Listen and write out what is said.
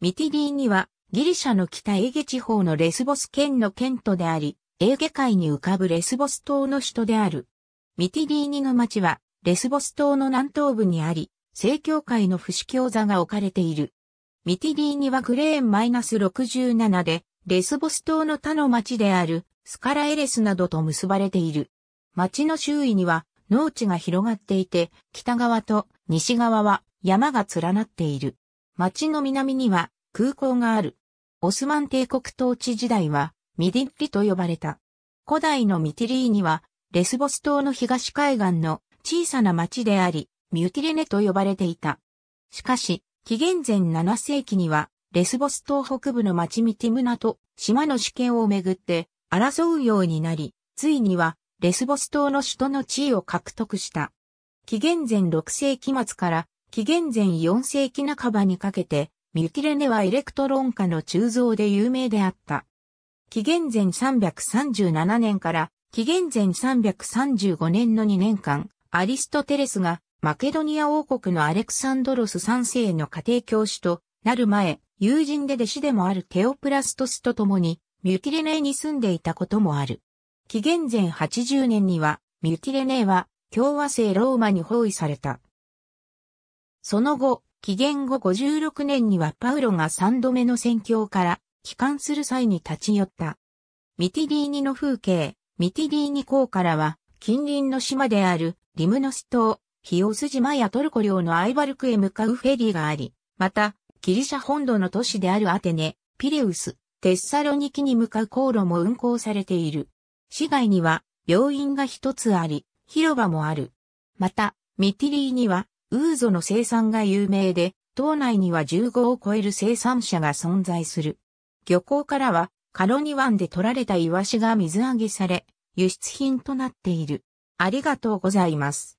ミティリーニはギリシャの北エーゲ地方のレスボス県の県都であり、エーゲ海に浮かぶレスボス島の首都である。ミティリーニの町はレスボス島の南東部にあり、正教会の不死教座が置かれている。ミティリーニはクレーンマイナス67で、レスボス島の他の町であるスカラエレスなどと結ばれている。町の周囲には農地が広がっていて、北側と西側は山が連なっている。町の南には空港がある。オスマン帝国統治時代はミディッリと呼ばれた。古代のミティリーにはレスボス島の東海岸の小さな町であり、ミュティレネと呼ばれていた。しかし、紀元前7世紀には、レスボス島北部の町ミティムナと島の主権をめぐって争うようになり、ついにはレスボス島の首都の地位を獲得した。紀元前6世紀末から紀元前4世紀半ばにかけて、ミュキレネはエレクトロン化の鋳造で有名であった。紀元前337年から紀元前335年の2年間、アリストテレスがマケドニア王国のアレクサンドロス3世の家庭教師となる前、友人で弟子でもあるテオプラストスと共にミュキレネに住んでいたこともある。紀元前80年にはミュキレネは共和制ローマに包囲された。その後、紀元後56年にはパウロが3度目の宣教から帰還する際に立ち寄った。ミティディーニの風景、ミティディーニ港からは近隣の島であるリムノス島、ヒオス島やトルコ領のアイバルクへ向かうフェリーがあり、また、ギリシャ本土の都市であるアテネ、ピレウス、テッサロニキに向かう航路も運行されている。市街には病院が一つあり、広場もある。また、ミティリーニはウーゾの生産が有名で、島内には15を超える生産者が存在する。漁港からは、カロニ湾で取られたイワシが水揚げされ、輸出品となっている。ありがとうございます。